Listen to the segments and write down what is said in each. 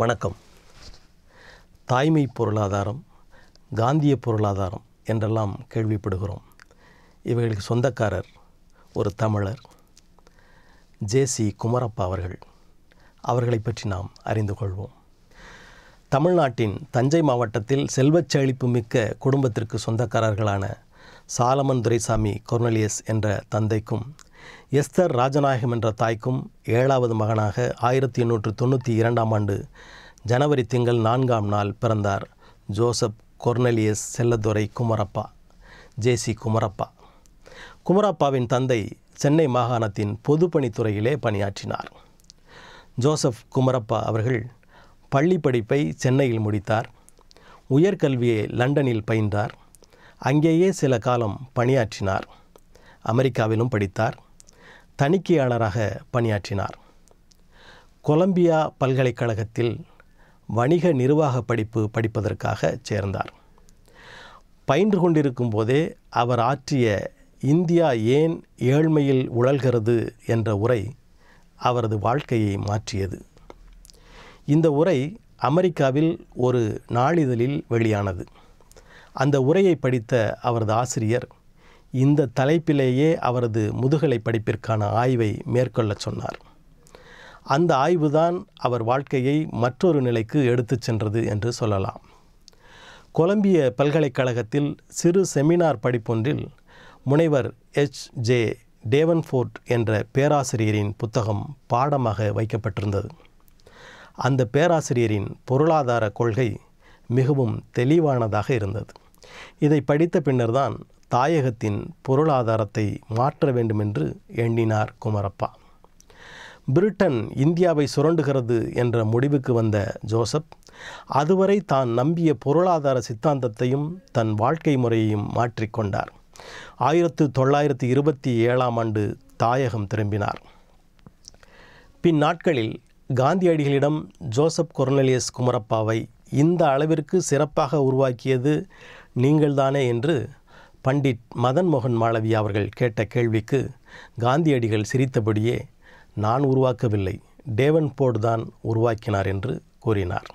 வணக்கம் தாய்மை பொருளாதாரம் காந்திய பொருளாதாரம் என்றெல்லாம் கேள்விப்படுகிறோம் இவைகளுக்கு சொந்தக்காரர் ஒரு தமிழர் ஜே சி குமரப்பா அவர்கள் அவர்களை பற்றி நாம் அறிந்து கொள்வோம் தமிழ்நாட்டின் தஞ்சை மாவட்டத்தில் செல்வச் செழிப்பு மிக்க குடும்பத்திற்கு சொந்தக்காரர்களான சாலமன் துரைசாமி கொர்னலியஸ் என்ற தந்தைக்கும் எஸ்தர் ராஜநாயகம் என்ற தாய்க்கும் ஏழாவது மகனாக ஆயிரத்தி எண்ணூற்று தொண்ணூற்றி இரண்டாம் ஆண்டு ஜனவரி திங்கள் நான்காம் நாள் பிறந்தார் Joseph Cornelius Chelladurai Kumarappa J C Kumarappa குமரப்பாவின் தந்தை சென்னை மாகாணத்தின் பொதுப்பணித்துறையிலே பணியாற்றினார் ஜோசப் குமரப்பா அவர்கள் பள்ளி படிப்பை சென்னையில் முடித்தார் உயர்கல்வியை லண்டனில் பயின்றார் அங்கேயே சில காலம் பணியாற்றினார் அமெரிக்காவிலும் படித்தார் தணிக்கையாளராக பணியாற்றினார் கொலம்பியா பல்கலைக்கழகத்தில் வணிக நிர்வாக படிப்பு படிப்பதற்காக சேர்ந்தார் பயின்று கொண்டிருக்கும் போதே அவர் ஆற்றிய இந்தியா ஏன் ஏழ்மையில் உழல்கிறது என்ற உரை அவரது வாழ்க்கையை மாற்றியது இந்த உரை அமெரிக்காவில் ஒரு நாளிதழில் வெளியானது அந்த உரையை படித்த அவரது ஆசிரியர் இந்த தலைப்பிலேயே அவரது முதுகலை படிப்பிற்கான ஆய்வை மேற்கொள்ள சொன்னார் அந்த ஆய்வுதான் அவர் வாழ்க்கையை மற்றொரு நிலைக்கு எடுத்துச் சென்றது என்று சொல்லலாம் கொலம்பிய பல்கலைக்கழகத்தில் சிறு செமினார் படிப்பொன்றில் முனைவர் எச் ஜே டேவன்ஃபோர்ட் என்ற பேராசிரியரின் புத்தகம் பாடமாக வைக்கப்பட்டிருந்தது அந்த பேராசிரியரின் பொருளாதார கொள்கை மிகவும் தெளிவானதாக இருந்தது இதை படித்த பின்னர்தான் தாயகத்தின் பொருளாதாரத்தை மாற்ற வேண்டுமென்று எண்ணினார் குமரப்பா பிரிட்டன் இந்தியாவை சுரண்டுகிறது என்ற முடிவுக்கு வந்த ஜோசப் அதுவரை தான் நம்பிய பொருளாதார சித்தாந்தத்தையும் தன் வாழ்க்கை முறையையும் மாற்றிக்கொண்டார் ஆயிரத்து தொள்ளாயிரத்து இருபத்தி ஏழாம் ஆண்டு தாயகம் திரும்பினார் பின் நாட்களில் காந்தியடிகளிடம் ஜோசப் கொர்னலியஸ் குமரப்பாவை இந்த அளவிற்கு சிறப்பாக உருவாக்கியது நீங்கள்தானே என்று பண்டிட் மதன் மோகன் மாளவி அவர்கள் கேட்ட கேள்விக்கு காந்தியடிகள் சிரித்தபடியே நான் உருவாக்கவில்லை டேவன் போர்டு தான் உருவாக்கினார் என்று கூறினார்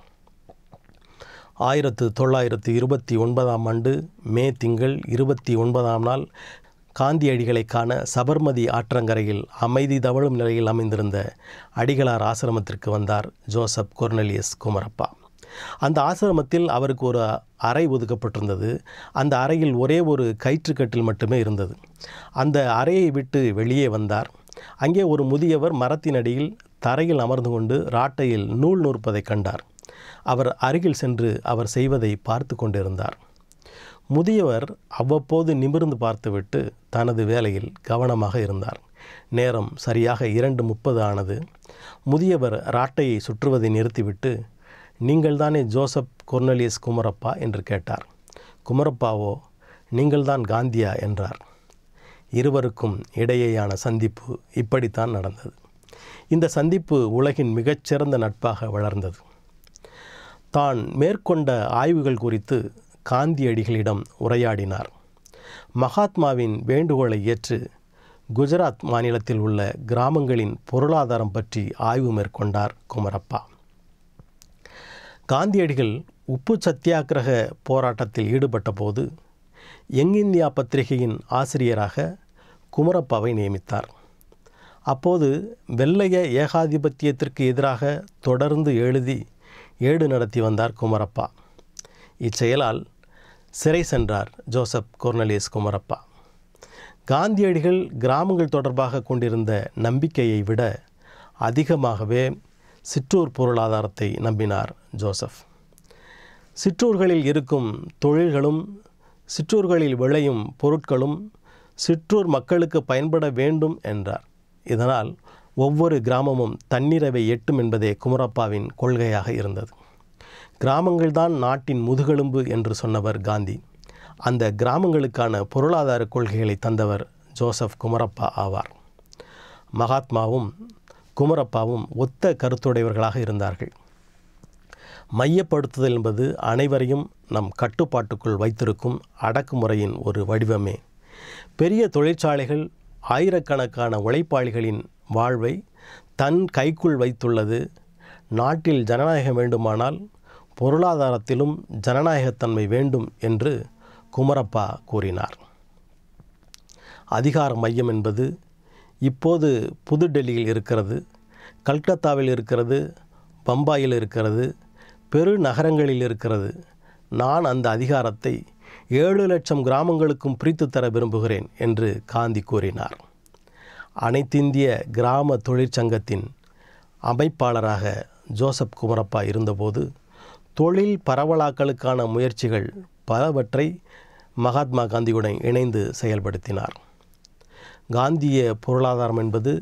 ஆயிரத்து தொள்ளாயிரத்து இருபத்தி ஒன்பதாம் ஆண்டு மே திங்கள் இருபத்தி ஒன்பதாம் நாள் காந்தியடிகளை காண சபர்மதி ஆற்றங்கரையில் அமைதி தவழும் நிலையில் அமைந்திருந்த அடிகளார் ஆசிரமத்திற்கு வந்தார் ஜோசப் கொர்னலியஸ் குமரப்பா அந்த ஆசிரமத்தில் அவருக்கு ஒரு அறை ஒதுக்கப்பட்டிருந்தது அந்த அறையில் ஒரே ஒரு கயிற்றுக்கட்டில் மட்டுமே இருந்தது அந்த அறையை விட்டு வெளியே வந்தார் அங்கே ஒரு முதியவர் மரத்தின் அடியில் தரையில் அமர்ந்து கொண்டு ராட்டையில் நூல் நூற்பதை கண்டார் அவர் அருகில் சென்று அவர் செய்வதை பார்த்து கொண்டிருந்தார் முதியவர் அவ்வப்போது நிமிர்ந்து பார்த்துவிட்டு தனது வேலையில் கவனமாக இருந்தார் நேரம் சரியாக இரண்டு முப்பது ஆனது முதியவர் ராட்டையை சுற்றுவதை நிறுத்திவிட்டு நீங்கள் தானே ஜோசப் கொர்னலியஸ் குமரப்பா என்று கேட்டார் குமரப்பாவோ நீங்கள்தான் காந்தியா என்றார் இருவருக்கும் இடையேயான சந்திப்பு இப்படித்தான் நடந்தது இந்த சந்திப்பு உலகின் மிகச்சிறந்த நட்பாக வளர்ந்தது தான் மேற்கொண்ட ஆய்வுகள் குறித்து காந்தியடிகளிடம் உரையாடினார் மகாத்மாவின் வேண்டுகோளை ஏற்று குஜராத் மாநிலத்தில் உள்ள கிராமங்களின் பொருளாதாரம் பற்றி ஆய்வு மேற்கொண்டார் குமரப்பா காந்தியடிகள் உப்பு சத்தியாகிரக போராட்டத்தில் ஈடுபட்ட போது எங்கிந்தியா பத்திரிகையின் ஆசிரியராக குமரப்பாவை நியமித்தார் அப்போது வெள்ளைய ஏகாதிபத்தியத்திற்கு எதிராக தொடர்ந்து எழுதி ஏடு நடத்தி வந்தார் குமரப்பா இச்செயலால் சிறை சென்றார் ஜோசப் கொர்னலியஸ் குமரப்பா காந்தியடிகள் கிராமங்கள் தொடர்பாக கொண்டிருந்த நம்பிக்கையை விட அதிகமாகவே சிற்றூர் பொருளாதாரத்தை நம்பினார் ஜோசப் சிற்றூர்களில் இருக்கும் தொழில்களும் சிற்றூர்களில் விளையும் பொருட்களும் சிற்றூர் மக்களுக்கு பயன்பட வேண்டும் என்றார் இதனால் ஒவ்வொரு கிராமமும் தண்ணீரவை எட்டும் என்பதே குமரப்பாவின் கொள்கையாக இருந்தது கிராமங்கள்தான் நாட்டின் முதுகெலும்பு என்று சொன்னவர் காந்தி அந்த கிராமங்களுக்கான பொருளாதார கொள்கைகளை தந்தவர் ஜோசப் குமரப்பா ஆவார் மகாத்மாவும் குமரப்பாவும் ஒத்த கருத்துடையவர்களாக இருந்தார்கள் மையப்படுத்துதல் என்பது அனைவரையும் நம் கட்டுப்பாட்டுக்குள் வைத்திருக்கும் அடக்குமுறையின் ஒரு வடிவமே பெரிய தொழிற்சாலைகள் ஆயிரக்கணக்கான உழைப்பாளிகளின் வாழ்வை தன் கைக்குள் வைத்துள்ளது நாட்டில் ஜனநாயகம் வேண்டுமானால் பொருளாதாரத்திலும் ஜனநாயகத்தன்மை வேண்டும் என்று குமரப்பா கூறினார் அதிகார மையம் என்பது இப்போது புதுடெல்லியில் இருக்கிறது கல்கத்தாவில் இருக்கிறது பம்பாயில் இருக்கிறது பெருநகரங்களில் இருக்கிறது நான் அந்த அதிகாரத்தை ஏழு லட்சம் கிராமங்களுக்கும் பிரித்து தர விரும்புகிறேன் என்று காந்தி கூறினார் அனைத்திந்திய கிராம தொழிற்சங்கத்தின் அமைப்பாளராக ஜோசப் குமரப்பா இருந்தபோது தொழில் பரவலாக்கலுக்கான முயற்சிகள் பலவற்றை மகாத்மா காந்தியுடன் இணைந்து செயல்படுத்தினார் காந்திய பொருளாதாரம் என்பது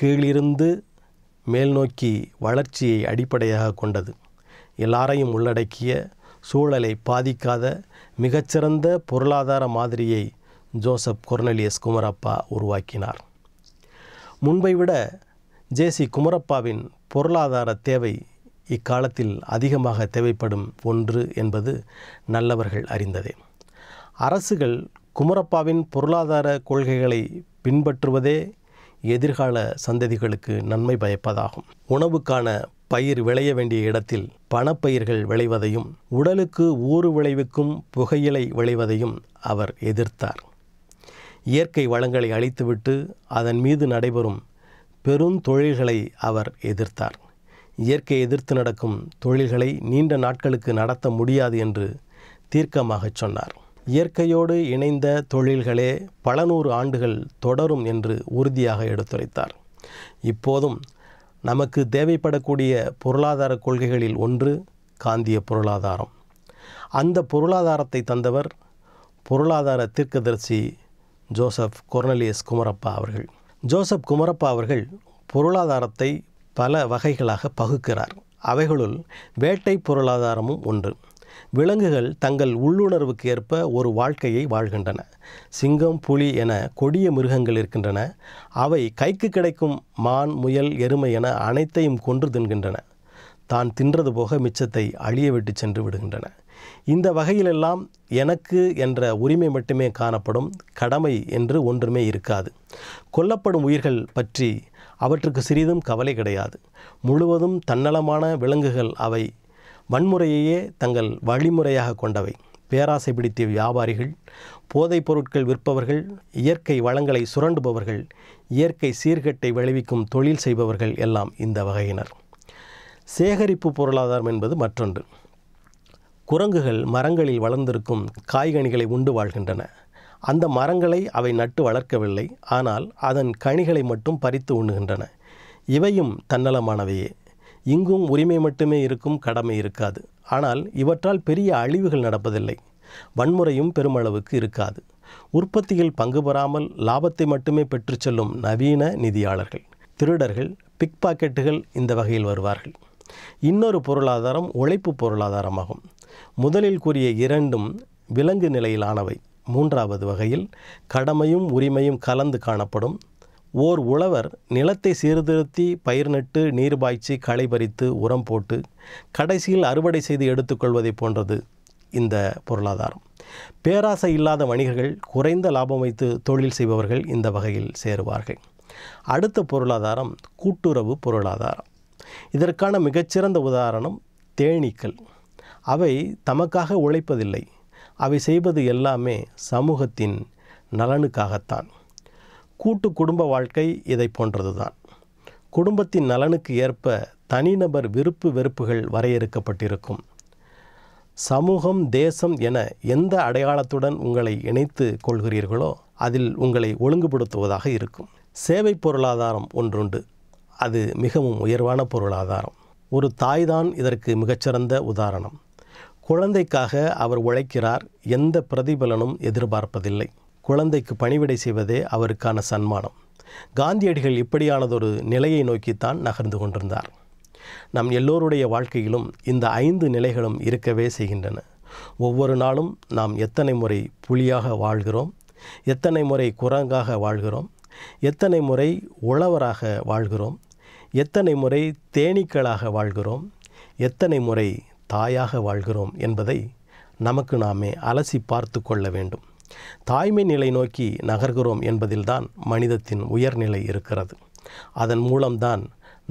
கீழிருந்து மேல்நோக்கி வளர்ச்சியை அடிப்படையாக கொண்டது எல்லாரையும் உள்ளடக்கிய சூழலை பாதிக்காத மிகச்சிறந்த பொருளாதார மாதிரியை ஜோசப் கொர்னலியஸ் குமரப்பா உருவாக்கினார் முன்பை விட ஜேசி குமரப்பாவின் பொருளாதார தேவை இக்காலத்தில் அதிகமாக தேவைப்படும் ஒன்று என்பது நல்லவர்கள் அறிந்ததே அரசுகள் குமரப்பாவின் பொருளாதார கொள்கைகளை பின்பற்றுவதே எதிர்கால சந்ததிகளுக்கு நன்மை பயப்பதாகும் உணவுக்கான பயிர் விளைய வேண்டிய இடத்தில் பணப்பயிர்கள் விளைவதையும் உடலுக்கு ஊறு விளைவிக்கும் புகையிலை விளைவதையும் அவர் எதிர்த்தார் இயற்கை வளங்களை அழித்துவிட்டு அதன் மீது நடைபெறும் பெருந்தொழில்களை அவர் எதிர்த்தார் இயற்கை எதிர்த்து நடக்கும் தொழில்களை நீண்ட நாட்களுக்கு நடத்த முடியாது என்று தீர்க்கமாகச் சொன்னார் இயற்கையோடு இணைந்த தொழில்களே பல நூறு ஆண்டுகள் தொடரும் என்று உறுதியாக எடுத்துரைத்தார் இப்போதும் நமக்கு தேவைப்படக்கூடிய பொருளாதார கொள்கைகளில் ஒன்று காந்திய பொருளாதாரம் அந்த பொருளாதாரத்தை தந்தவர் பொருளாதார தீர்க்கதரிசி ஜோசப் கொர்னலியஸ் குமரப்பா அவர்கள் ஜோசப் குமரப்பா அவர்கள் பொருளாதாரத்தை பல வகைகளாக பகுக்கிறார் அவைகளுள் வேட்டை பொருளாதாரமும் ஒன்று விலங்குகள் தங்கள் உள்ளுணர்வுக்கு ஏற்ப ஒரு வாழ்க்கையை வாழ்கின்றன சிங்கம் புலி என கொடிய மிருகங்கள் இருக்கின்றன அவை கைக்கு கிடைக்கும் மான் முயல் எருமை என அனைத்தையும் கொன்று தின்கின்றன தான் தின்றது போக மிச்சத்தை அழிய விட்டு சென்று விடுகின்றன இந்த வகையிலெல்லாம் எனக்கு என்ற உரிமை மட்டுமே காணப்படும் கடமை என்று ஒன்றுமே இருக்காது கொல்லப்படும் உயிர்கள் பற்றி அவற்றுக்கு சிறிதும் கவலை கிடையாது முழுவதும் தன்னலமான விலங்குகள் அவை வன்முறையையே தங்கள் வழிமுறையாக கொண்டவை பேராசை பிடித்த வியாபாரிகள் போதைப் பொருட்கள் விற்பவர்கள் இயற்கை வளங்களை சுரண்டுபவர்கள் இயற்கை சீர்கட்டை விளைவிக்கும் தொழில் செய்பவர்கள் எல்லாம் இந்த வகையினர் சேகரிப்பு பொருளாதாரம் என்பது மற்றொன்று குரங்குகள் மரங்களில் வளர்ந்திருக்கும் காய்கனிகளை உண்டு வாழ்கின்றன அந்த மரங்களை அவை நட்டு வளர்க்கவில்லை ஆனால் அதன் கனிகளை மட்டும் பறித்து உண்ணுகின்றன இவையும் தன்னலமானவையே இங்கும் உரிமை மட்டுமே இருக்கும் கடமை இருக்காது ஆனால் இவற்றால் பெரிய அழிவுகள் நடப்பதில்லை வன்முறையும் பெருமளவுக்கு இருக்காது உற்பத்தியில் பங்கு பெறாமல் லாபத்தை மட்டுமே பெற்றுச் செல்லும் நவீன நிதியாளர்கள் திருடர்கள் பிக் பாக்கெட்டுகள் இந்த வகையில் வருவார்கள் இன்னொரு பொருளாதாரம் உழைப்பு பொருளாதாரமாகும் முதலில் கூறிய இரண்டும் விலங்கு நிலையிலானவை மூன்றாவது வகையில் கடமையும் உரிமையும் கலந்து காணப்படும் ஓர் உழவர் நிலத்தை சீர்திருத்தி பயிர் நட்டு நீர் பாய்ச்சி களை பறித்து உரம் போட்டு கடைசியில் அறுவடை செய்து எடுத்துக்கொள்வதை போன்றது இந்த பொருளாதாரம் பேராசை இல்லாத வணிகர்கள் குறைந்த லாபம் வைத்து தொழில் செய்பவர்கள் இந்த வகையில் சேருவார்கள் அடுத்த பொருளாதாரம் கூட்டுறவு பொருளாதாரம் இதற்கான மிகச்சிறந்த உதாரணம் தேனீக்கள் அவை தமக்காக உழைப்பதில்லை அவை செய்வது எல்லாமே சமூகத்தின் நலனுக்காகத்தான் கூட்டு குடும்ப வாழ்க்கை இதை போன்றது தான் குடும்பத்தின் நலனுக்கு ஏற்ப தனிநபர் விருப்பு வெறுப்புகள் வரையறுக்கப்பட்டிருக்கும் சமூகம் தேசம் என எந்த அடையாளத்துடன் உங்களை இணைத்து கொள்கிறீர்களோ அதில் உங்களை ஒழுங்குபடுத்துவதாக இருக்கும் சேவை பொருளாதாரம் ஒன்றுண்டு அது மிகவும் உயர்வான பொருளாதாரம் ஒரு தாய்தான் இதற்கு மிகச்சிறந்த உதாரணம் குழந்தைக்காக அவர் உழைக்கிறார் எந்த பிரதிபலனும் எதிர்பார்ப்பதில்லை குழந்தைக்கு பணிவிடை செய்வதே அவருக்கான சன்மானம் காந்தியடிகள் இப்படியானதொரு நிலையை நோக்கித்தான் நகர்ந்து கொண்டிருந்தார் நம் எல்லோருடைய வாழ்க்கையிலும் இந்த ஐந்து நிலைகளும் இருக்கவே செய்கின்றன ஒவ்வொரு நாளும் நாம் எத்தனை முறை புலியாக வாழ்கிறோம் எத்தனை முறை குரங்காக வாழ்கிறோம் எத்தனை முறை உழவராக வாழ்கிறோம் எத்தனை முறை தேனீக்களாக வாழ்கிறோம் எத்தனை முறை தாயாக வாழ்கிறோம் என்பதை நமக்கு நாமே அலசி பார்த்து கொள்ள வேண்டும் தாய்மை நிலை நோக்கி நகர்கிறோம் என்பதில்தான் மனிதத்தின் உயர்நிலை இருக்கிறது அதன் மூலம்தான்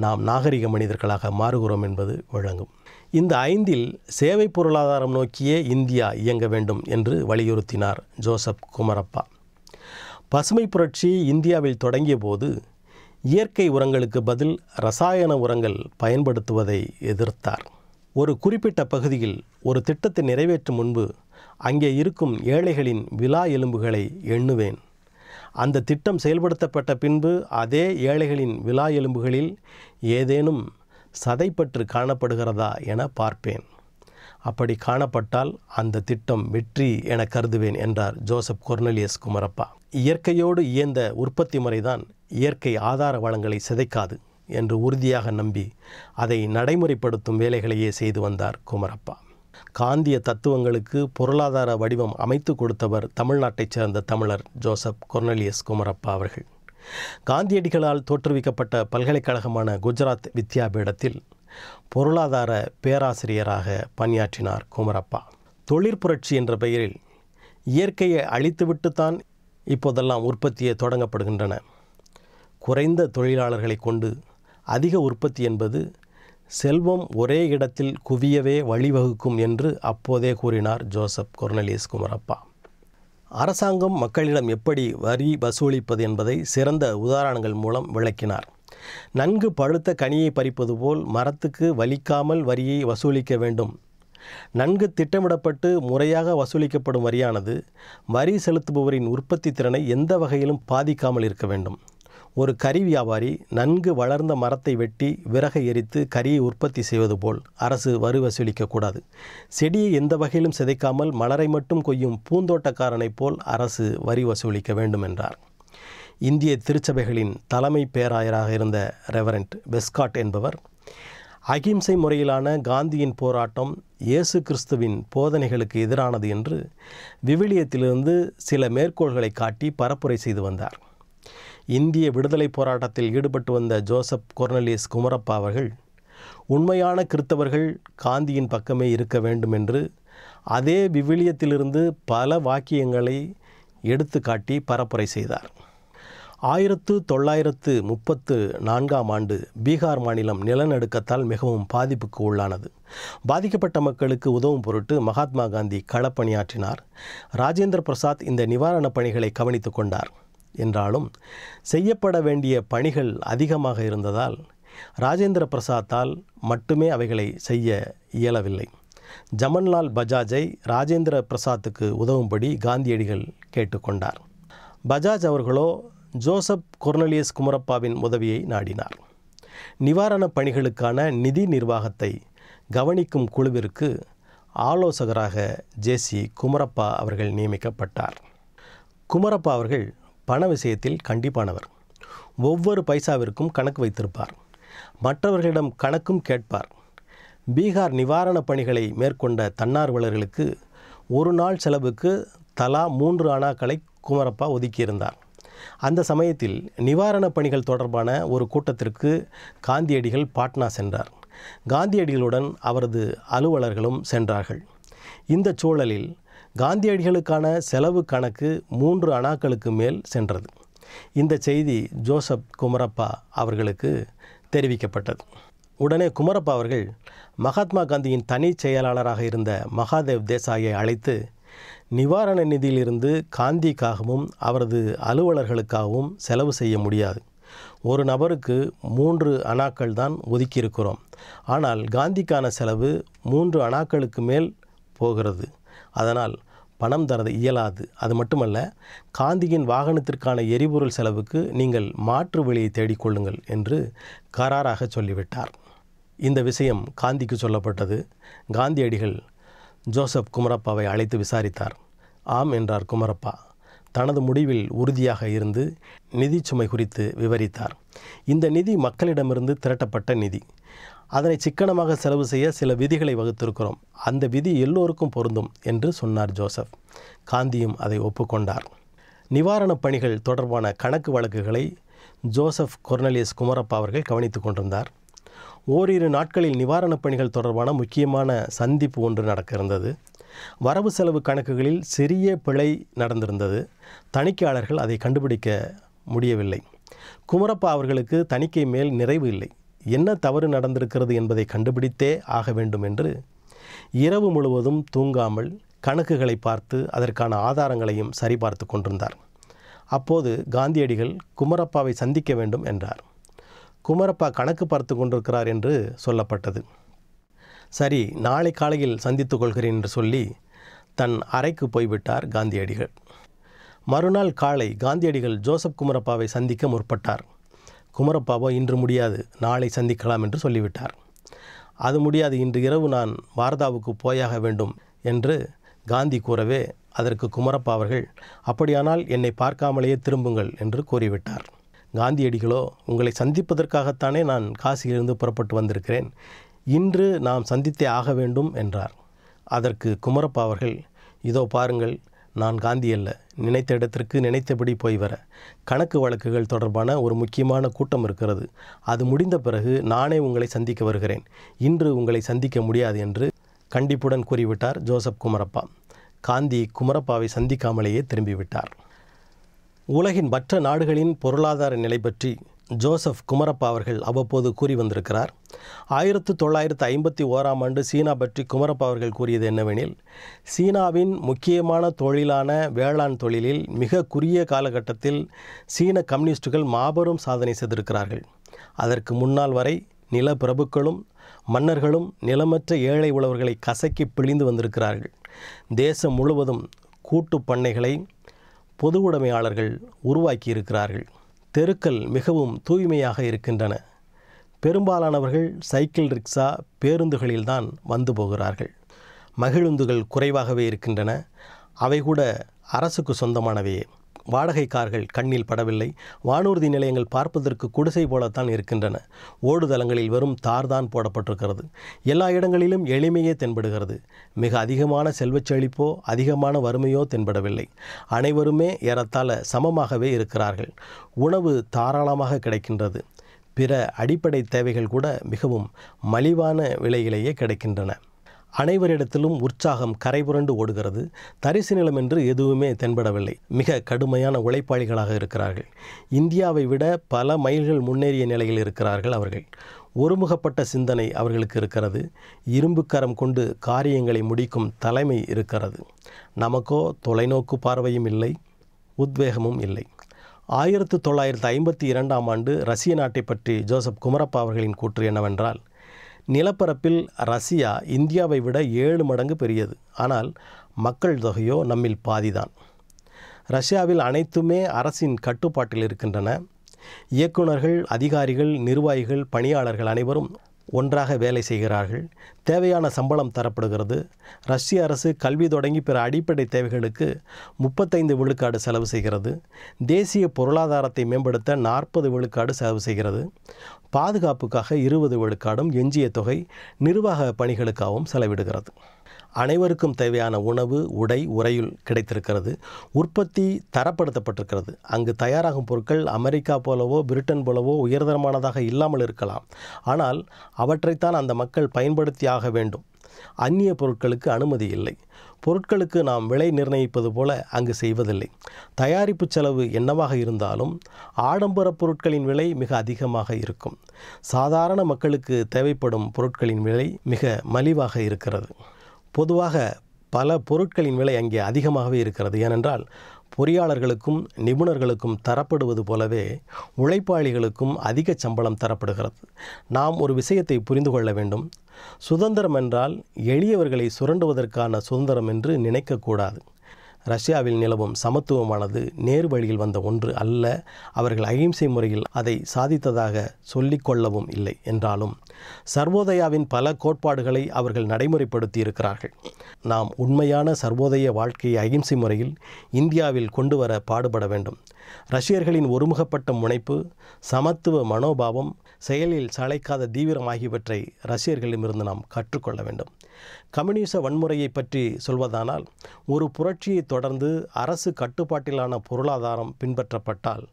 நாம் நாகரிக மனிதர்களாக மாறுகிறோம் என்பது வழங்கும் இந்த ஐந்தில் சேவை பொருளாதாரம் நோக்கியே இந்தியா இயங்க வேண்டும் என்று வலியுறுத்தினார் ஜோசப் குமரப்பா பசுமை புரட்சி இந்தியாவில் தொடங்கிய போது இயற்கை உரங்களுக்கு பதில் ரசாயன உரங்கள் பயன்படுத்துவதை எதிர்த்தார் ஒரு குறிப்பிட்ட பகுதியில் ஒரு திட்டத்தை நிறைவேற்றும் முன்பு அங்கே இருக்கும் ஏழைகளின் விழா எலும்புகளை எண்ணுவேன் அந்த திட்டம் செயல்படுத்தப்பட்ட பின்பு அதே ஏழைகளின் விழா எலும்புகளில் ஏதேனும் சதைப்பற்று காணப்படுகிறதா என பார்ப்பேன் அப்படி காணப்பட்டால் அந்த திட்டம் வெற்றி என கருதுவேன் என்றார் ஜோசப் கொர்னலியஸ் குமரப்பா இயற்கையோடு இயந்த உற்பத்தி முறைதான் இயற்கை ஆதார வளங்களை சிதைக்காது என்று உறுதியாக நம்பி அதை நடைமுறைப்படுத்தும் வேலைகளையே செய்து வந்தார் குமரப்பா காந்திய தத்துவங்களுக்கு பொருளாதார வடிவம் அமைத்து கொடுத்தவர் தமிழ்நாட்டைச் சேர்ந்த தமிழர் ஜோசப் கொர்னலியஸ் குமரப்பா அவர்கள் காந்தியடிகளால் தோற்றுவிக்கப்பட்ட பல்கலைக்கழகமான குஜராத் வித்யாபீடத்தில் பொருளாதார பேராசிரியராக பணியாற்றினார் குமரப்பா தொழிற்புரட்சி என்ற பெயரில் இயற்கையை அழித்துவிட்டுத்தான் இப்போதெல்லாம் உற்பத்தியை தொடங்கப்படுகின்றன குறைந்த தொழிலாளர்களை கொண்டு அதிக உற்பத்தி என்பது செல்வம் ஒரே இடத்தில் குவியவே வழிவகுக்கும் என்று அப்போதே கூறினார் ஜோசப் கொர்னலிஸ் குமரப்பா அரசாங்கம் மக்களிடம் எப்படி வரி வசூலிப்பது என்பதை சிறந்த உதாரணங்கள் மூலம் விளக்கினார் நன்கு பழுத்த கனியை பறிப்பது போல் மரத்துக்கு வலிக்காமல் வரியை வசூலிக்க வேண்டும் நன்கு திட்டமிடப்பட்டு முறையாக வசூலிக்கப்படும் வரியானது வரி செலுத்துபவரின் உற்பத்தி திறனை எந்த வகையிலும் பாதிக்காமல் இருக்க வேண்டும் ஒரு கறி வியாபாரி நன்கு வளர்ந்த மரத்தை வெட்டி விறகை எரித்து கறியை உற்பத்தி செய்வது போல் அரசு வரி வசூலிக்கக்கூடாது செடியை எந்த வகையிலும் சிதைக்காமல் மலரை மட்டும் கொய்யும் பூந்தோட்டக்காரனைப் போல் அரசு வரி வசூலிக்க வேண்டும் என்றார் இந்திய திருச்சபைகளின் தலைமை பேராயராக இருந்த ரெவரண்ட் பெஸ்காட் என்பவர் அகிம்சை முறையிலான காந்தியின் போராட்டம் இயேசு கிறிஸ்துவின் போதனைகளுக்கு எதிரானது என்று விவிலியத்திலிருந்து சில மேற்கோள்களை காட்டி பரப்புரை செய்து வந்தார் இந்திய விடுதலை போராட்டத்தில் ஈடுபட்டு வந்த ஜோசப் கொர்னலிஸ் குமரப்பா அவர்கள் உண்மையான கிறித்தவர்கள் காந்தியின் பக்கமே இருக்க வேண்டும் என்று அதே விவிலியத்திலிருந்து பல வாக்கியங்களை எடுத்து காட்டி பரப்புரை செய்தார் ஆயிரத்து தொள்ளாயிரத்து முப்பத்து நான்காம் ஆண்டு பீகார் மாநிலம் நிலநடுக்கத்தால் மிகவும் பாதிப்புக்கு உள்ளானது பாதிக்கப்பட்ட மக்களுக்கு உதவும் பொருட்டு மகாத்மா காந்தி களப்பணியாற்றினார் ராஜேந்திர பிரசாத் இந்த நிவாரணப் பணிகளை கவனித்து கொண்டார் என்றாலும் செய்யப்பட வேண்டிய பணிகள் அதிகமாக இருந்ததால் ராஜேந்திர பிரசாத்தால் மட்டுமே அவைகளை செய்ய இயலவில்லை ஜமன்லால் பஜாஜை ராஜேந்திர பிரசாத்துக்கு உதவும்படி காந்தியடிகள் கேட்டுக்கொண்டார் பஜாஜ் அவர்களோ ஜோசப் கொர்னலியஸ் குமரப்பாவின் உதவியை நாடினார் நிவாரணப் பணிகளுக்கான நிதி நிர்வாகத்தை கவனிக்கும் குழுவிற்கு ஆலோசகராக ஜேசி குமரப்பா அவர்கள் நியமிக்கப்பட்டார் குமரப்பா அவர்கள் பண விஷயத்தில் கண்டிப்பானவர் ஒவ்வொரு பைசாவிற்கும் கணக்கு வைத்திருப்பார் மற்றவர்களிடம் கணக்கும் கேட்பார் பீகார் நிவாரணப் பணிகளை மேற்கொண்ட தன்னார்வலர்களுக்கு ஒரு நாள் செலவுக்கு தலா மூன்று அணாக்களை குமரப்பா ஒதுக்கியிருந்தார் அந்த சமயத்தில் நிவாரணப் பணிகள் தொடர்பான ஒரு கூட்டத்திற்கு காந்தியடிகள் பாட்னா சென்றார் காந்தியடிகளுடன் அவரது அலுவலர்களும் சென்றார்கள் இந்த சூழலில் காந்தியடிகளுக்கான செலவு கணக்கு மூன்று அணாக்களுக்கு மேல் சென்றது இந்த செய்தி ஜோசப் குமரப்பா அவர்களுக்கு தெரிவிக்கப்பட்டது உடனே குமரப்பா அவர்கள் மகாத்மா காந்தியின் தனி செயலாளராக இருந்த மகாதேவ் தேசாயை அழைத்து நிவாரண நிதியிலிருந்து காந்திக்காகவும் அவரது அலுவலர்களுக்காகவும் செலவு செய்ய முடியாது ஒரு நபருக்கு மூன்று அணாக்கள் தான் ஒதுக்கியிருக்கிறோம் ஆனால் காந்திக்கான செலவு மூன்று அணாக்களுக்கு மேல் போகிறது அதனால் பணம் தரது இயலாது அது மட்டுமல்ல காந்தியின் வாகனத்திற்கான எரிபொருள் செலவுக்கு நீங்கள் மாற்று வழியை தேடிக்கொள்ளுங்கள் என்று கராராக சொல்லிவிட்டார் இந்த விஷயம் காந்திக்கு சொல்லப்பட்டது காந்தியடிகள் ஜோசப் குமரப்பாவை அழைத்து விசாரித்தார் ஆம் என்றார் குமரப்பா தனது முடிவில் உறுதியாக இருந்து நிதி சுமை குறித்து விவரித்தார் இந்த நிதி மக்களிடமிருந்து திரட்டப்பட்ட நிதி அதனை சிக்கனமாக செலவு செய்ய சில விதிகளை வகுத்திருக்கிறோம் அந்த விதி எல்லோருக்கும் பொருந்தும் என்று சொன்னார் ஜோசப் காந்தியும் அதை ஒப்புக்கொண்டார் நிவாரணப் பணிகள் தொடர்பான கணக்கு வழக்குகளை ஜோசப் கொர்னலியஸ் குமரப்பா அவர்கள் கவனித்து கொண்டிருந்தார் ஓரிரு நாட்களில் நிவாரணப் பணிகள் தொடர்பான முக்கியமான சந்திப்பு ஒன்று நடக்க இருந்தது வரவு செலவு கணக்குகளில் சிறிய பிழை நடந்திருந்தது தணிக்கையாளர்கள் அதை கண்டுபிடிக்க முடியவில்லை குமரப்பா அவர்களுக்கு தணிக்கை மேல் நிறைவு இல்லை என்ன தவறு நடந்திருக்கிறது என்பதை கண்டுபிடித்தே ஆக வேண்டும் என்று இரவு முழுவதும் தூங்காமல் கணக்குகளை பார்த்து அதற்கான ஆதாரங்களையும் சரிபார்த்து கொண்டிருந்தார் அப்போது காந்தியடிகள் குமரப்பாவை சந்திக்க வேண்டும் என்றார் குமரப்பா கணக்கு பார்த்து கொண்டிருக்கிறார் என்று சொல்லப்பட்டது சரி நாளை காலையில் சந்தித்து கொள்கிறேன் என்று சொல்லி தன் அறைக்கு போய்விட்டார் காந்தியடிகள் மறுநாள் காலை காந்தியடிகள் ஜோசப் குமரப்பாவை சந்திக்க முற்பட்டார் குமரப்பாவோ இன்று முடியாது நாளை சந்திக்கலாம் என்று சொல்லிவிட்டார் அது முடியாது இன்று இரவு நான் வாரதாவுக்கு போயாக வேண்டும் என்று காந்தி கூறவே அதற்கு குமரப்பா அவர்கள் அப்படியானால் என்னை பார்க்காமலேயே திரும்புங்கள் என்று கூறிவிட்டார் காந்தியடிகளோ உங்களை சந்திப்பதற்காகத்தானே நான் காசியிலிருந்து புறப்பட்டு வந்திருக்கிறேன் இன்று நாம் சந்தித்தே ஆக வேண்டும் என்றார் அதற்கு குமரப்பா அவர்கள் இதோ பாருங்கள் நான் காந்தி அல்ல நினைத்த இடத்திற்கு நினைத்தபடி போய் வர கணக்கு வழக்குகள் தொடர்பான ஒரு முக்கியமான கூட்டம் இருக்கிறது அது முடிந்த பிறகு நானே உங்களை சந்திக்க வருகிறேன் இன்று உங்களை சந்திக்க முடியாது என்று கண்டிப்புடன் கூறிவிட்டார் ஜோசப் குமரப்பா காந்தி குமரப்பாவை சந்திக்காமலேயே திரும்பிவிட்டார் உலகின் மற்ற நாடுகளின் பொருளாதார நிலை பற்றி ஜோசப் குமரப்பா அவர்கள் அவ்வப்போது கூறி வந்திருக்கிறார் ஆயிரத்து தொள்ளாயிரத்து ஐம்பத்தி ஓராம் ஆண்டு சீனா பற்றி குமரப்பா அவர்கள் கூறியது என்னவெனில் சீனாவின் முக்கியமான தொழிலான வேளாண் தொழிலில் மிக குறுகிய காலகட்டத்தில் சீன கம்யூனிஸ்டுகள் மாபெரும் சாதனை செய்திருக்கிறார்கள் அதற்கு முன்னால் வரை நில பிரபுக்களும் மன்னர்களும் நிலமற்ற ஏழை உழவர்களை கசக்கி பிழிந்து வந்திருக்கிறார்கள் தேசம் முழுவதும் கூட்டு பண்ணைகளை பொது உடைமையாளர்கள் உருவாக்கியிருக்கிறார்கள் தெருக்கள் மிகவும் தூய்மையாக இருக்கின்றன பெரும்பாலானவர்கள் சைக்கிள் ரிக்ஷா பேருந்துகளில்தான் வந்து போகிறார்கள் மகிழுந்துகள் குறைவாகவே இருக்கின்றன அவை கூட அரசுக்கு சொந்தமானவையே வாடகை கார்கள் கண்ணில் படவில்லை வானூர்தி நிலையங்கள் பார்ப்பதற்கு குடிசை போலத்தான் இருக்கின்றன ஓடுதளங்களில் வெறும் தார் தான் போடப்பட்டிருக்கிறது எல்லா இடங்களிலும் எளிமையே தென்படுகிறது மிக அதிகமான செல்வச் செழிப்போ அதிகமான வறுமையோ தென்படவில்லை அனைவருமே ஏறத்தாழ சமமாகவே இருக்கிறார்கள் உணவு தாராளமாக கிடைக்கின்றது பிற அடிப்படை தேவைகள் கூட மிகவும் மலிவான விலையிலேயே கிடைக்கின்றன அனைவரிடத்திலும் உற்சாகம் கரைபுரண்டு ஓடுகிறது தரிசு நிலம் என்று எதுவுமே தென்படவில்லை மிக கடுமையான உழைப்பாளிகளாக இருக்கிறார்கள் இந்தியாவை விட பல மைல்கள் முன்னேறிய நிலையில் இருக்கிறார்கள் அவர்கள் ஒருமுகப்பட்ட சிந்தனை அவர்களுக்கு இருக்கிறது இரும்புக்கரம் கொண்டு காரியங்களை முடிக்கும் தலைமை இருக்கிறது நமக்கோ தொலைநோக்கு பார்வையும் இல்லை உத்வேகமும் இல்லை ஆயிரத்து தொள்ளாயிரத்து ஐம்பத்தி இரண்டாம் ஆண்டு ரஷ்ய நாட்டை பற்றி ஜோசப் குமரப்பா அவர்களின் கூற்று என்னவென்றால் நிலப்பரப்பில் ரஷ்யா இந்தியாவை விட ஏழு மடங்கு பெரியது ஆனால் மக்கள் தொகையோ நம்மில் பாதிதான் ரஷ்யாவில் அனைத்துமே அரசின் கட்டுப்பாட்டில் இருக்கின்றன இயக்குநர்கள் அதிகாரிகள் நிர்வாகிகள் பணியாளர்கள் அனைவரும் ஒன்றாக வேலை செய்கிறார்கள் தேவையான சம்பளம் தரப்படுகிறது ரஷ்ய அரசு கல்வி தொடங்கி பிற அடிப்படை தேவைகளுக்கு முப்பத்தைந்து விழுக்காடு செலவு செய்கிறது தேசிய பொருளாதாரத்தை மேம்படுத்த நாற்பது விழுக்காடு செலவு செய்கிறது பாதுகாப்புக்காக இருபது விழுக்காடும் எஞ்சிய தொகை நிர்வாக பணிகளுக்காகவும் செலவிடுகிறது அனைவருக்கும் தேவையான உணவு உடை உரையுள் கிடைத்திருக்கிறது உற்பத்தி தரப்படுத்தப்பட்டிருக்கிறது அங்கு தயாராகும் பொருட்கள் அமெரிக்கா போலவோ பிரிட்டன் போலவோ உயர்தரமானதாக இல்லாமல் இருக்கலாம் ஆனால் அவற்றைத்தான் அந்த மக்கள் பயன்படுத்தியாக வேண்டும் அந்நிய பொருட்களுக்கு அனுமதி இல்லை பொருட்களுக்கு நாம் விலை நிர்ணயிப்பது போல அங்கு செய்வதில்லை தயாரிப்பு செலவு என்னவாக இருந்தாலும் ஆடம்பர பொருட்களின் விலை மிக அதிகமாக இருக்கும் சாதாரண மக்களுக்கு தேவைப்படும் பொருட்களின் விலை மிக மலிவாக இருக்கிறது பொதுவாக பல பொருட்களின் விலை அங்கே அதிகமாகவே இருக்கிறது ஏனென்றால் பொறியாளர்களுக்கும் நிபுணர்களுக்கும் தரப்படுவது போலவே உழைப்பாளிகளுக்கும் அதிக சம்பளம் தரப்படுகிறது நாம் ஒரு விஷயத்தை புரிந்து கொள்ள வேண்டும் சுதந்திரம் என்றால் எளியவர்களை சுரண்டுவதற்கான சுதந்திரம் என்று நினைக்கக்கூடாது ரஷ்யாவில் நிலவும் சமத்துவமானது நேர் வழியில் வந்த ஒன்று அல்ல அவர்கள் அகிம்சை முறையில் அதை சாதித்ததாக சொல்லிக்கொள்ளவும் இல்லை என்றாலும் சர்வோதயாவின் பல கோட்பாடுகளை அவர்கள் நடைமுறைப்படுத்தி இருக்கிறார்கள் நாம் உண்மையான சர்வோதய வாழ்க்கையை அகிம்சை முறையில் இந்தியாவில் கொண்டு வர பாடுபட வேண்டும் ரஷ்யர்களின் ஒருமுகப்பட்ட முனைப்பு சமத்துவ மனோபாவம் செயலில் சளைக்காத தீவிரம் ஆகியவற்றை ரஷ்யர்களிடமிருந்து நாம் கற்றுக்கொள்ள வேண்டும் கம்யூனிச வன்முறையை பற்றி சொல்வதானால் ஒரு புரட்சியை தொடர்ந்து அரசு கட்டுப்பாட்டிலான பொருளாதாரம் பின்பற்றப்பட்டால்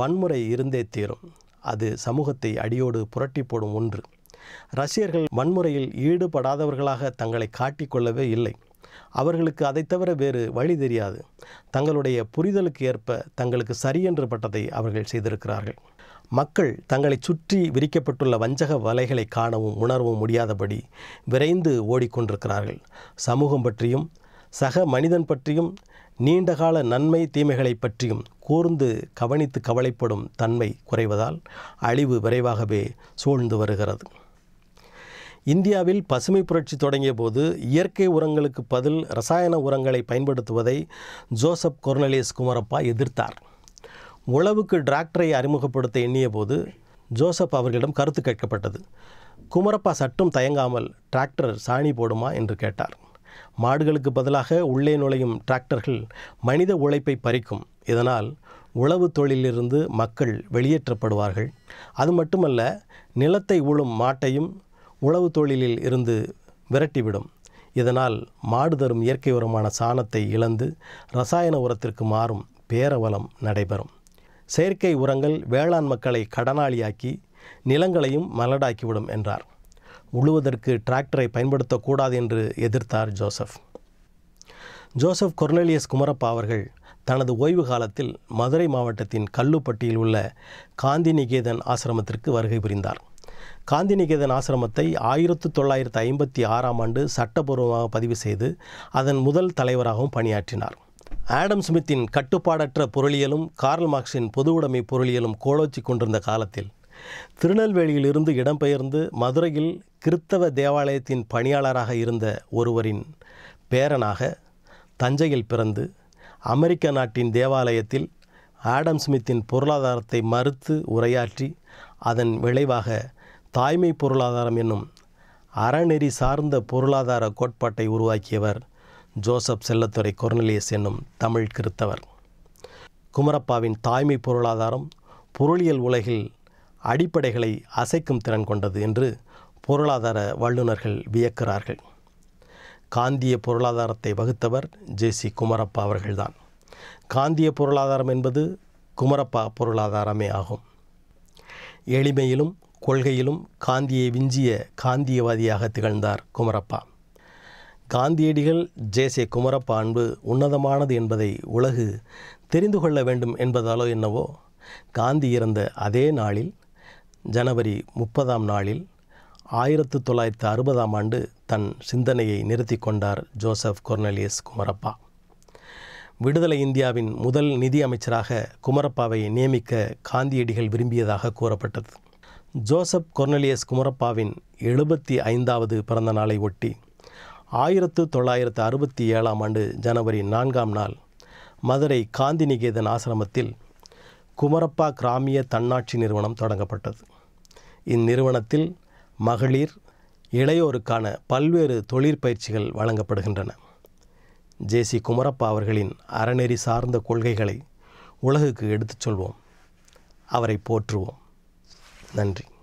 வன்முறை இருந்தே தீரும் அது சமூகத்தை அடியோடு புரட்டி போடும் ஒன்று ரஷ்யர்கள் வன்முறையில் ஈடுபடாதவர்களாக தங்களை காட்டிக்கொள்ளவே இல்லை அவர்களுக்கு அதை தவிர வேறு வழி தெரியாது தங்களுடைய புரிதலுக்கு ஏற்ப தங்களுக்கு சரியென்று பட்டதை அவர்கள் செய்திருக்கிறார்கள் மக்கள் தங்களை சுற்றி விரிக்கப்பட்டுள்ள வஞ்சக வலைகளை காணவும் உணரவும் முடியாதபடி விரைந்து ஓடிக்கொண்டிருக்கிறார்கள் சமூகம் பற்றியும் சக மனிதன் பற்றியும் நீண்டகால நன்மை தீமைகளை பற்றியும் கூர்ந்து கவனித்து கவலைப்படும் தன்மை குறைவதால் அழிவு விரைவாகவே சூழ்ந்து வருகிறது இந்தியாவில் பசுமை புரட்சி தொடங்கிய போது இயற்கை உரங்களுக்கு பதில் ரசாயன உரங்களை பயன்படுத்துவதை ஜோசப் கொர்னலேஸ் குமரப்பா எதிர்த்தார் உளவுக்கு டிராக்டரை அறிமுகப்படுத்த எண்ணிய போது ஜோசப் அவர்களிடம் கருத்து கேட்கப்பட்டது குமரப்பா சட்டும் தயங்காமல் டிராக்டர் சாணி போடுமா என்று கேட்டார் மாடுகளுக்கு பதிலாக உள்ளே நுழையும் டிராக்டர்கள் மனித உழைப்பை பறிக்கும் இதனால் உழவு தொழிலிருந்து மக்கள் வெளியேற்றப்படுவார்கள் அது மட்டுமல்ல நிலத்தை உழும் மாட்டையும் உழவு தொழிலில் இருந்து விரட்டிவிடும் இதனால் மாடு தரும் இயற்கை உரமான சாணத்தை இழந்து ரசாயன உரத்திற்கு மாறும் பேரவலம் நடைபெறும் செயற்கை உரங்கள் வேளாண் மக்களை கடனாளியாக்கி நிலங்களையும் மலடாக்கிவிடும் என்றார் உழுவதற்கு டிராக்டரை பயன்படுத்தக்கூடாது என்று எதிர்த்தார் ஜோசப் ஜோசப் கொர்னலியஸ் குமரப்பா அவர்கள் தனது ஓய்வு காலத்தில் மதுரை மாவட்டத்தின் கல்லுப்பட்டியில் உள்ள காந்தி நிகேதன் ஆசிரமத்திற்கு வருகை புரிந்தார் நிகேதன் ஆசிரமத்தை ஆயிரத்து தொள்ளாயிரத்து ஐம்பத்தி ஆறாம் ஆண்டு சட்டபூர்வமாக பதிவு செய்து அதன் முதல் தலைவராகவும் பணியாற்றினார் ஆடம் ஸ்மித்தின் கட்டுப்பாடற்ற பொருளியலும் கார்ல் மார்க்ஸின் உடைமை பொருளியலும் கோலோச்சி கொண்டிருந்த காலத்தில் திருநெல்வேலியிலிருந்து இடம்பெயர்ந்து மதுரையில் கிறித்தவ தேவாலயத்தின் பணியாளராக இருந்த ஒருவரின் பேரனாக தஞ்சையில் பிறந்து அமெரிக்க நாட்டின் தேவாலயத்தில் ஆடம் ஸ்மித்தின் பொருளாதாரத்தை மறுத்து உரையாற்றி அதன் விளைவாக தாய்மை பொருளாதாரம் என்னும் அறநெறி சார்ந்த பொருளாதார கோட்பாட்டை உருவாக்கியவர் ஜோசப் செல்லத்துறை கொர்னலியஸ் என்னும் தமிழ் கிறித்தவர் குமரப்பாவின் தாய்மை பொருளாதாரம் பொருளியல் உலகில் அடிப்படைகளை அசைக்கும் திறன் கொண்டது என்று பொருளாதார வல்லுநர்கள் வியக்கிறார்கள் காந்திய பொருளாதாரத்தை வகுத்தவர் ஜே சி குமரப்பா அவர்கள்தான் காந்திய பொருளாதாரம் என்பது குமரப்பா பொருளாதாரமே ஆகும் எளிமையிலும் கொள்கையிலும் காந்தியை விஞ்சிய காந்தியவாதியாக திகழ்ந்தார் குமரப்பா காந்தியடிகள் ஜேசே குமரப்ப அன்பு உன்னதமானது என்பதை உலகு தெரிந்து கொள்ள வேண்டும் என்பதாலோ என்னவோ காந்தி இறந்த அதே நாளில் ஜனவரி முப்பதாம் நாளில் ஆயிரத்து தொள்ளாயிரத்து அறுபதாம் ஆண்டு தன் சிந்தனையை நிறுத்தி கொண்டார் ஜோசப் கொர்னலியஸ் குமரப்பா விடுதலை இந்தியாவின் முதல் நிதி அமைச்சராக குமரப்பாவை நியமிக்க காந்தியடிகள் விரும்பியதாக கூறப்பட்டது ஜோசப் கொர்னலியஸ் குமரப்பாவின் எழுபத்தி ஐந்தாவது பிறந்த நாளை ஒட்டி ஆயிரத்து தொள்ளாயிரத்து அறுபத்தி ஏழாம் ஆண்டு ஜனவரி நான்காம் நாள் மதுரை காந்தி நிகேதன் ஆசிரமத்தில் குமரப்பா கிராமிய தன்னாட்சி நிறுவனம் தொடங்கப்பட்டது இந்நிறுவனத்தில் மகளிர் இளையோருக்கான பல்வேறு தொழிற்பயிற்சிகள் வழங்கப்படுகின்றன ஜே சி குமரப்பா அவர்களின் அறநெறி சார்ந்த கொள்கைகளை உலகுக்கு எடுத்துச் சொல்வோம் அவரை போற்றுவோம் நன்றி